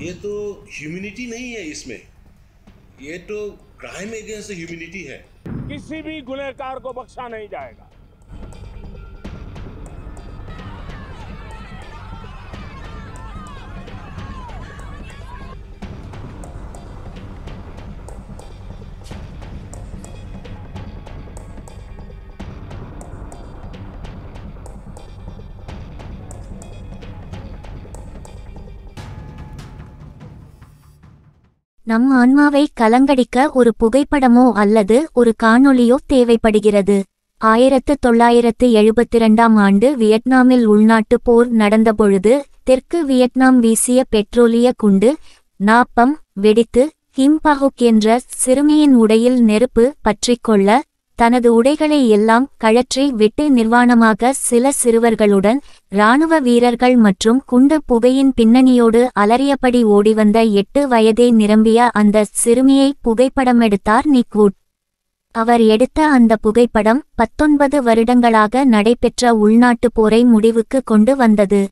ये तो ह्यूमिनिटी नहीं है इसमें ये तो क्राइम अगेंस्ट ह्यूमिनिटी है किसी भी गुनहगार को बख्शा नहीं जाएगा நம் ஆன்மாவை கலங்கடிக்க ஒரு புகைப்படமோ அல்லது ஒரு காணொலியோ தேவைப்படுகிறது ஆயிரத்து தொள்ளாயிரத்து எழுபத்தி இரண்டாம் ஆண்டு வியட்நாமில் உள்நாட்டு போர் நடந்தபொழுது தெற்கு வியட்நாம் வீசிய பெட்ரோலிய குண்டு நாப்பம் வெடித்து கிம்பாகுக் என்ற சிறுமியின் உடையில் நெருப்பு பற்றிக்கொள்ள தனது உடைகளை எல்லாம் கழற்றி விட்டு நிர்வாணமாக சில சிறுவர்களுடன் இராணுவ வீரர்கள் மற்றும் குண்டு புகையின் பின்னணியோடு அலறியபடி ஓடிவந்த எட்டு வயதே நிரம்பிய அந்த சிறுமியை எடுத்தார் நிக்வூட் அவர் எடுத்த அந்த புகைப்படம் பத்தொன்பது வருடங்களாக நடைபெற்ற உள்நாட்டு போரை முடிவுக்கு கொண்டு வந்தது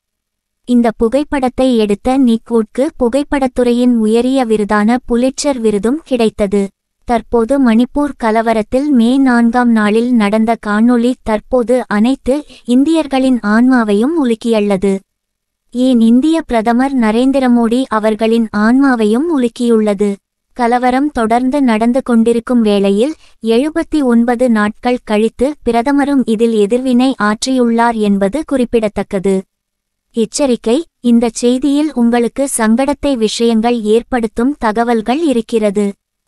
இந்த புகைப்படத்தை எடுத்த நிக்வுட்க்கு புகைப்படத்துறையின் உயரிய விருதான புலிச்சர் விருதும் கிடைத்தது தற்போது மணிப்பூர் கலவரத்தில் மே நான்காம் நாளில் நடந்த காணொளி தற்போது அனைத்து இந்தியர்களின் ஆன்மாவையும் உலுக்கியள்ளது ஏன் இந்திய பிரதமர் நரேந்திர மோடி அவர்களின் ஆன்மாவையும் உலுக்கியுள்ளது கலவரம் தொடர்ந்து நடந்து கொண்டிருக்கும் வேளையில் எழுபத்தி ஒன்பது நாட்கள் கழித்து பிரதமரும் இதில் எதிர்வினை ஆற்றியுள்ளார் என்பது குறிப்பிடத்தக்கது எச்சரிக்கை இந்த செய்தியில் உங்களுக்கு சங்கடத்தை விஷயங்கள் ஏற்படுத்தும் தகவல்கள் இருக்கிறது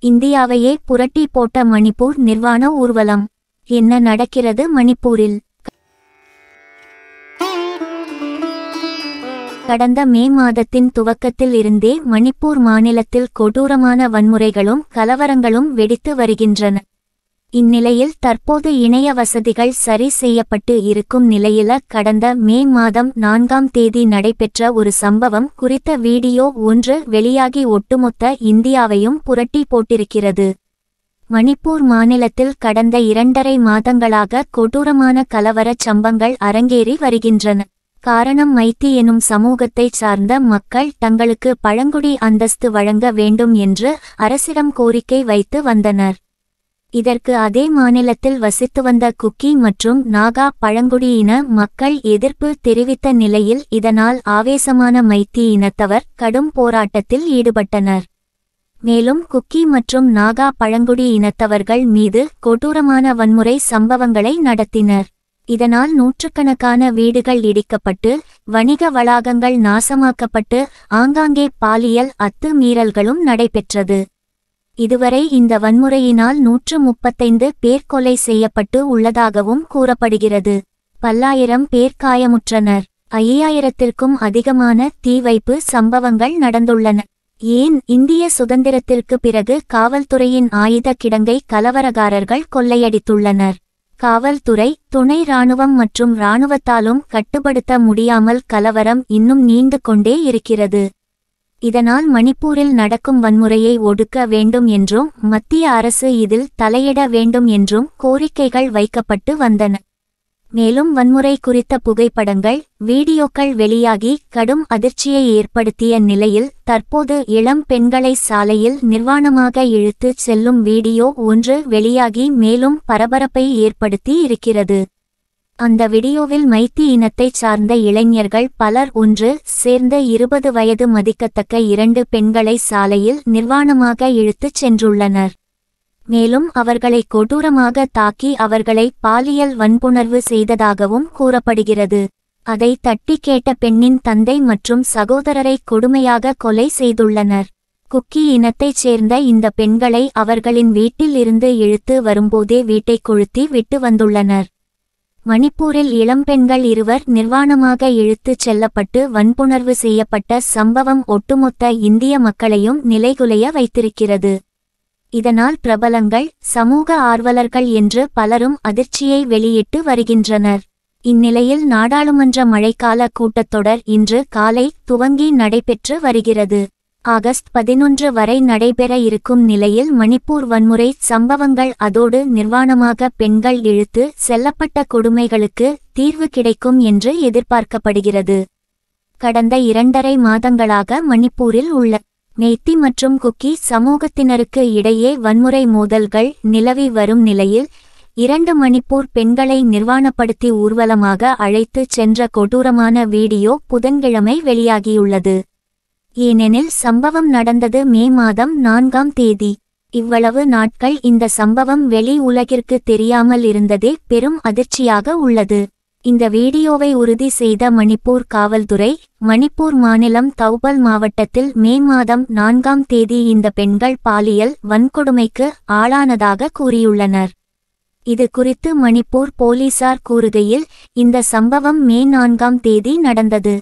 இந்தியாவையே புரட்டி போட்ட மணிப்பூர் நிர்வாண ஊர்வலம் என்ன நடக்கிறது மணிப்பூரில் கடந்த மே மாதத்தின் துவக்கத்தில் இருந்தே மணிப்பூர் மாநிலத்தில் கொடூரமான வன்முறைகளும் கலவரங்களும் வெடித்து வருகின்றன இந்நிலையில் தற்போது இணைய வசதிகள் சரி செய்யப்பட்டு இருக்கும் நிலையில கடந்த மே மாதம் நான்காம் தேதி நடைபெற்ற ஒரு சம்பவம் குறித்த வீடியோ ஒன்று வெளியாகி ஒட்டுமொத்த இந்தியாவையும் புரட்டி போட்டிருக்கிறது மணிப்பூர் மாநிலத்தில் கடந்த இரண்டரை மாதங்களாக கொடூரமான கலவரச் சம்பங்கள் அரங்கேறி வருகின்றன காரணம் மைத்தி எனும் சமூகத்தைச் சார்ந்த மக்கள் தங்களுக்கு பழங்குடி அந்தஸ்து வழங்க வேண்டும் என்று அரசிடம் கோரிக்கை வைத்து வந்தனர் இதற்கு அதே மாநிலத்தில் வசித்து வந்த குக்கி மற்றும் நாகா பழங்குடியின மக்கள் எதிர்ப்பு தெரிவித்த நிலையில் இதனால் ஆவேசமான மைத்தி இனத்தவர் கடும் போராட்டத்தில் ஈடுபட்டனர் மேலும் குக்கி மற்றும் நாகா பழங்குடி இனத்தவர்கள் மீது கொடூரமான வன்முறை சம்பவங்களை நடத்தினர் இதனால் நூற்றுக்கணக்கான வீடுகள் இடிக்கப்பட்டு வணிக வளாகங்கள் நாசமாக்கப்பட்டு ஆங்காங்கே பாலியல் அத்துமீறல்களும் நடைபெற்றது இதுவரை இந்த வன்முறையினால் நூற்று முப்பத்தைந்து பேர் கொலை செய்யப்பட்டு உள்ளதாகவும் கூறப்படுகிறது பல்லாயிரம் பேர் காயமுற்றனர் ஐயாயிரத்திற்கும் அதிகமான தீவைப்பு சம்பவங்கள் நடந்துள்ளன ஏன் இந்திய சுதந்திரத்திற்கு பிறகு காவல்துறையின் ஆயுத கிடங்கை கலவரகாரர்கள் கொள்ளையடித்துள்ளனர் காவல்துறை துணை இராணுவம் மற்றும் இராணுவத்தாலும் கட்டுப்படுத்த முடியாமல் கலவரம் இன்னும் நீண்டு கொண்டே இருக்கிறது இதனால் மணிப்பூரில் நடக்கும் வன்முறையை ஒடுக்க வேண்டும் என்றும் மத்திய அரசு இதில் தலையிட வேண்டும் என்றும் கோரிக்கைகள் வைக்கப்பட்டு வந்தன மேலும் வன்முறை குறித்த புகைப்படங்கள் வீடியோக்கள் வெளியாகி கடும் அதிர்ச்சியை ஏற்படுத்திய நிலையில் தற்போது இளம் பெண்களை சாலையில் நிர்வாணமாக இழுத்துச் செல்லும் வீடியோ ஒன்று வெளியாகி மேலும் பரபரப்பை ஏற்படுத்தி இருக்கிறது அந்த வீடியோவில் மைத்தி இனத்தைச் சார்ந்த இளைஞர்கள் பலர் ஒன்று சேர்ந்த இருபது வயது மதிக்கத்தக்க இரண்டு பெண்களை சாலையில் நிர்வாணமாக இழுத்துச் சென்றுள்ளனர் மேலும் அவர்களை கொடூரமாக தாக்கி அவர்களை பாலியல் வன்புணர்வு செய்ததாகவும் கூறப்படுகிறது அதை தட்டி கேட்ட பெண்ணின் தந்தை மற்றும் சகோதரரை கொடுமையாக கொலை செய்துள்ளனர் குக்கி இனத்தைச் சேர்ந்த இந்த பெண்களை அவர்களின் வீட்டில் இருந்து இழுத்து வரும்போதே வீட்டை கொளுத்தி விட்டு வந்துள்ளனர் மணிப்பூரில் இளம்பெண்கள் இருவர் நிர்வாணமாக இழுத்துச் செல்லப்பட்டு வன்புணர்வு செய்யப்பட்ட சம்பவம் ஒட்டுமொத்த இந்திய மக்களையும் நிலைகுலைய வைத்திருக்கிறது இதனால் பிரபலங்கள் சமூக ஆர்வலர்கள் என்று பலரும் அதிர்ச்சியை வெளியிட்டு வருகின்றனர் இந்நிலையில் நாடாளுமன்ற மழைக்கால கூட்டத்தொடர் இன்று காலை துவங்கி நடைபெற்று வருகிறது ஆகஸ்ட் பதினொன்று வரை நடைபெற இருக்கும் நிலையில் மணிப்பூர் வன்முறை சம்பவங்கள் அதோடு நிர்வாணமாக பெண்கள் இழுத்து செல்லப்பட்ட கொடுமைகளுக்கு தீர்வு கிடைக்கும் என்று எதிர்பார்க்கப்படுகிறது கடந்த இரண்டரை மாதங்களாக மணிப்பூரில் உள்ள நெய்த்தி மற்றும் குக்கி சமூகத்தினருக்கு இடையே வன்முறை மோதல்கள் நிலவி வரும் நிலையில் இரண்டு மணிப்பூர் பெண்களை நிர்வாணப்படுத்தி ஊர்வலமாக அழைத்துச் சென்ற கொடூரமான வீடியோ புதன்கிழமை வெளியாகியுள்ளது ஏனெனில் சம்பவம் நடந்தது மே மாதம் நான்காம் தேதி இவ்வளவு நாட்கள் இந்த சம்பவம் வெளி உலகிற்கு தெரியாமல் இருந்ததே பெரும் அதிர்ச்சியாக உள்ளது இந்த வீடியோவை உறுதி செய்த மணிப்பூர் காவல்துறை மணிப்பூர் மாநிலம் தௌபல் மாவட்டத்தில் மே மாதம் நான்காம் தேதி இந்த பெண்கள் பாலியல் வன்கொடுமைக்கு ஆளானதாக கூறியுள்ளனர் இது குறித்து மணிப்பூர் போலீசார் கூறுகையில் இந்த சம்பவம் மே நான்காம் தேதி நடந்தது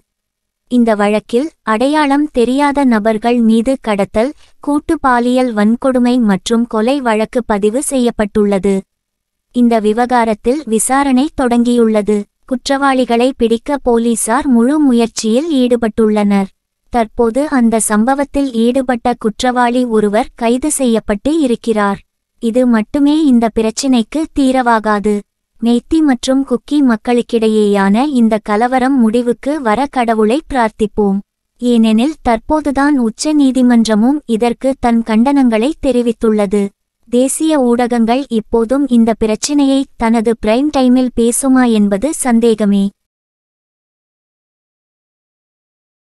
இந்த வழக்கில் அடையாளம் தெரியாத நபர்கள் மீது கடத்தல் கூட்டு பாலியல் வன்கொடுமை மற்றும் கொலை வழக்கு பதிவு செய்யப்பட்டுள்ளது இந்த விவகாரத்தில் விசாரணை தொடங்கியுள்ளது குற்றவாளிகளை பிடிக்க போலீசார் முழு முயற்சியில் ஈடுபட்டுள்ளனர் தற்போது அந்த சம்பவத்தில் ஈடுபட்ட குற்றவாளி ஒருவர் கைது செய்யப்பட்டு இருக்கிறார் இது மட்டுமே இந்த பிரச்சினைக்கு தீரவாகாது நேத்தி மற்றும் குக்கி மக்களுக்கிடையேயான இந்த கலவரம் முடிவுக்கு வர கடவுளை பிரார்த்திப்போம் ஏனெனில் தற்போதுதான் உச்ச நீதிமன்றமும் இதற்கு தன் கண்டனங்களை தெரிவித்துள்ளது தேசிய ஊடகங்கள் இப்போதும் இந்த பிரச்சினையை தனது பிரைம் டைமில் பேசுமா என்பது சந்தேகமே